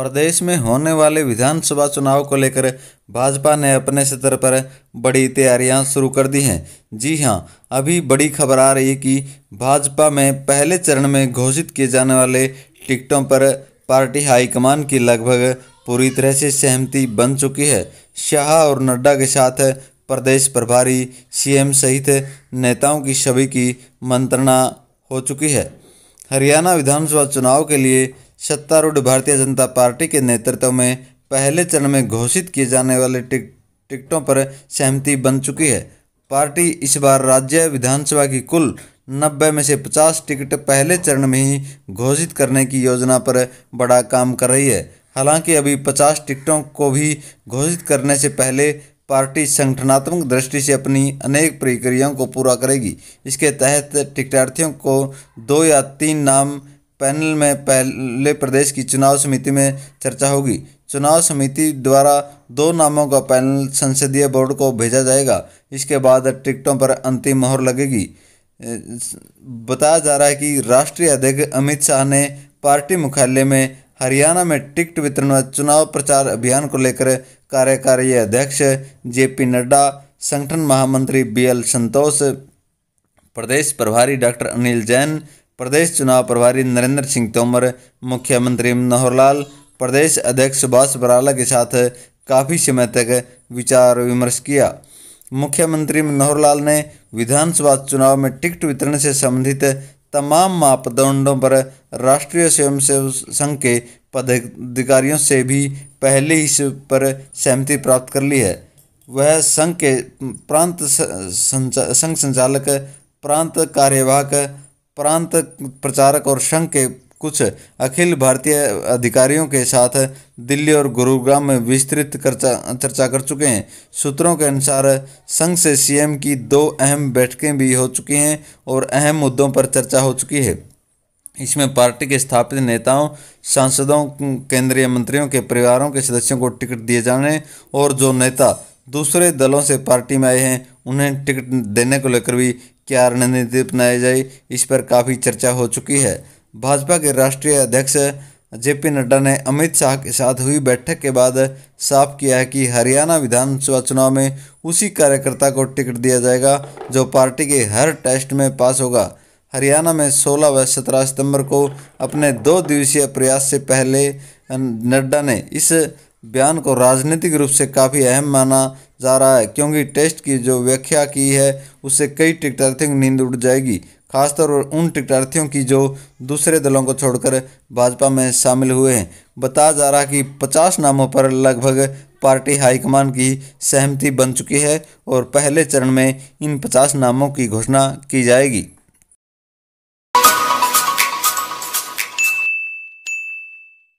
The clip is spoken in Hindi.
प्रदेश में होने वाले विधानसभा चुनाव को लेकर भाजपा ने अपने स्तर पर बड़ी तैयारियां शुरू कर दी हैं जी हां अभी बड़ी खबर आ रही है कि भाजपा में पहले चरण में घोषित किए जाने वाले टिकटों पर पार्टी हाईकमान की लगभग पूरी तरह से सहमति बन चुकी है शाह और नड्डा के साथ प्रदेश प्रभारी सीएम सहित नेताओं की छवि की मंत्रणा हो चुकी है हरियाणा विधानसभा चुनाव के लिए सत्तारूढ़ भारतीय जनता पार्टी के नेतृत्व में पहले चरण में घोषित किए जाने वाले टिक टिकटों पर सहमति बन चुकी है पार्टी इस बार राज्य विधानसभा की कुल नब्बे में से पचास टिकट पहले चरण में ही घोषित करने की योजना पर बड़ा काम कर रही है हालांकि अभी पचास टिकटों को भी घोषित करने से पहले पार्टी संगठनात्मक दृष्टि से अपनी अनेक प्रक्रियाओं को पूरा करेगी इसके तहत टिकटार्थियों को दो या तीन नाम पैनल में पहले प्रदेश की चुनाव समिति में चर्चा होगी चुनाव समिति द्वारा दो नामों का पैनल संसदीय बोर्ड को भेजा जाएगा इसके बाद टिकटों पर अंतिम मोहर लगेगी बताया जा रहा है कि राष्ट्रीय अध्यक्ष अमित शाह ने पार्टी मुख्यालय में हरियाणा में टिकट वितरण व चुनाव प्रचार अभियान को लेकर कार्यकारी अध्यक्ष जे पी नड्डा संगठन महामंत्री बी एल संतोष प्रदेश प्रभारी डॉक्टर अनिल जैन प्रदेश चुनाव प्रभारी नरेंद्र सिंह तोमर मुख्यमंत्री मनोहर लाल प्रदेश अध्यक्ष सुभाष बराला के साथ काफ़ी समय तक विचार विमर्श किया मुख्यमंत्री मनोहर लाल ने विधानसभा चुनाव में टिकट वितरण से संबंधित तमाम मापदंडों पर राष्ट्रीय स्वयंसेवक संघ के पदाधिकारियों से भी पहले ही पर सहमति प्राप्त कर ली है वह संघ के प्रांत संघ संचालक प्रांत कार्यवाहक प्रांत प्रचारक और संघ के कुछ अखिल भारतीय अधिकारियों के साथ दिल्ली और गुरुग्राम में विस्तृत चर्चा कर चुके हैं सूत्रों के अनुसार संघ से सीएम की दो अहम बैठकें भी हो चुकी हैं और अहम मुद्दों पर चर्चा हो चुकी है इसमें पार्टी के स्थापित नेताओं सांसदों केंद्रीय मंत्रियों के परिवारों के सदस्यों को टिकट दिए जाने और जो नेता दूसरे दलों से पार्टी में आए हैं उन्हें टिकट देने को लेकर भी क्या रणनीति अपनाई जाए इस पर काफ़ी चर्चा हो चुकी है भाजपा के राष्ट्रीय अध्यक्ष जे पी नड्डा ने अमित शाह के साथ हुई बैठक के बाद साफ किया है कि हरियाणा विधानसभा चुनाव में उसी कार्यकर्ता को टिकट दिया जाएगा जो पार्टी के हर टेस्ट में पास होगा हरियाणा में 16 व 17 सितंबर को अपने दो दिवसीय प्रयास से पहले नड्डा ने इस बयान को राजनीतिक रूप से काफ़ी अहम माना जा रहा है क्योंकि टेस्ट की जो व्याख्या की है उससे कई टिकटार्थियों की नींद उड़ जाएगी खासतौर पर उन टिकटार्थियों की जो दूसरे दलों को छोड़कर भाजपा में शामिल हुए हैं बताया जा रहा है कि 50 नामों पर लगभग पार्टी हाईकमान की सहमति बन चुकी है और पहले चरण में इन 50 नामों की घोषणा की जाएगी